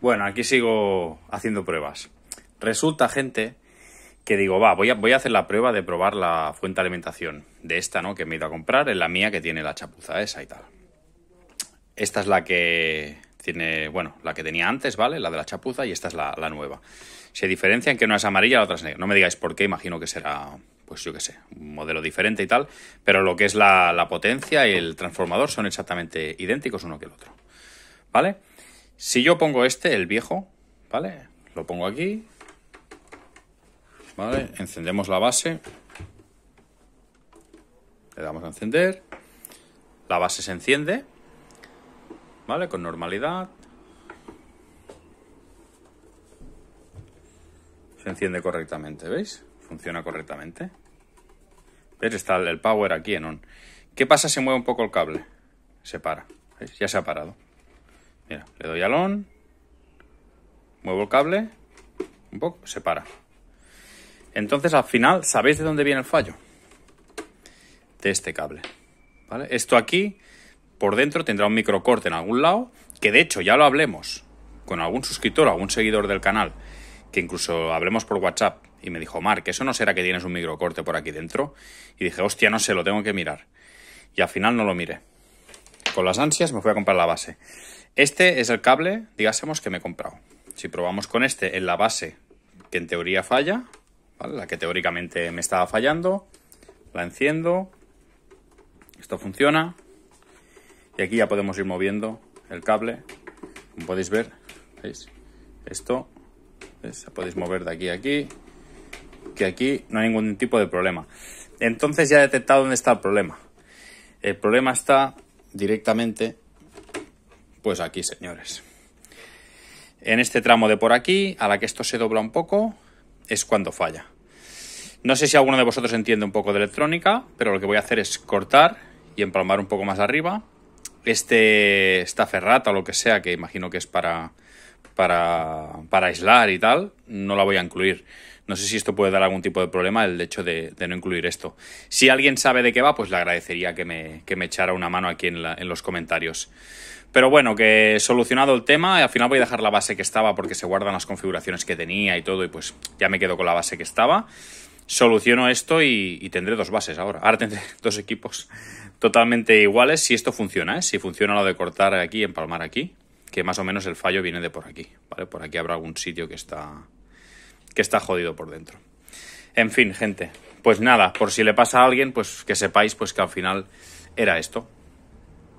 Bueno, aquí sigo haciendo pruebas. Resulta, gente, que digo, va, voy a, voy a hacer la prueba de probar la fuente de alimentación de esta, ¿no? Que me he ido a comprar, en la mía que tiene la chapuza esa y tal. Esta es la que tiene, bueno, la que tenía antes, ¿vale? La de la chapuza y esta es la, nueva. Se diferencian que una es amarilla y la otra es negra. No me digáis por qué, imagino que será, pues yo qué sé, un modelo diferente y tal, pero lo que es la, la potencia y el transformador son exactamente idénticos uno que el otro, ¿vale? Si yo pongo este, el viejo, ¿vale? Lo pongo aquí. ¿Vale? Encendemos la base. Le damos a encender. La base se enciende. ¿Vale? Con normalidad. Se enciende correctamente, ¿veis? Funciona correctamente. ¿Ves? Está el power aquí en on. ¿Qué pasa si mueve un poco el cable? Se para. ¿Veis? Ya se ha parado le doy al on, muevo el cable, un poco, se para. Entonces al final, ¿sabéis de dónde viene el fallo? De este cable. Esto aquí, por dentro, tendrá un microcorte en algún lado, que de hecho ya lo hablemos con algún suscriptor, algún seguidor del canal, que incluso hablemos por WhatsApp, y me dijo, Mark, ¿eso no será que tienes un microcorte por aquí dentro? Y dije, hostia, no sé, lo tengo que mirar. Y al final no lo miré. Con las ansias me fui a comprar la base. Este es el cable, digásemos, que me he comprado. Si probamos con este en la base, que en teoría falla, la que teóricamente me estaba fallando, la enciendo, esto funciona, y aquí ya podemos ir moviendo el cable, como podéis ver, Esto, se podéis mover de aquí a aquí, que aquí no hay ningún tipo de problema. Entonces ya he detectado dónde está el problema. El problema está directamente, pues aquí, señores. En este tramo de por aquí, a la que esto se dobla un poco, es cuando falla. No sé si alguno de vosotros entiende un poco de electrónica, pero lo que voy a hacer es cortar y empalmar un poco más arriba. Este, esta ferrata o lo que sea, que imagino que es para para, para aislar y tal, no la voy a incluir. No sé si esto puede dar algún tipo de problema el hecho de, no incluir esto. Si alguien sabe de qué va, pues le agradecería que me, echara una mano aquí en, los comentarios. Pero bueno, que solucionado el tema, al final voy a dejar la base que estaba porque se guardan las configuraciones que tenía y todo, y pues ya me quedo con la base que estaba. Soluciono esto y, tendré dos bases ahora. Ahora tendré dos equipos totalmente iguales si esto funciona, ¿eh? si funciona lo de cortar aquí, empalmar aquí que más o menos el fallo viene de por aquí, ¿vale? Por aquí habrá algún sitio que está, que jodido por dentro. En fin, gente, pues nada, por si le pasa a alguien, pues que sepáis pues que al final era esto.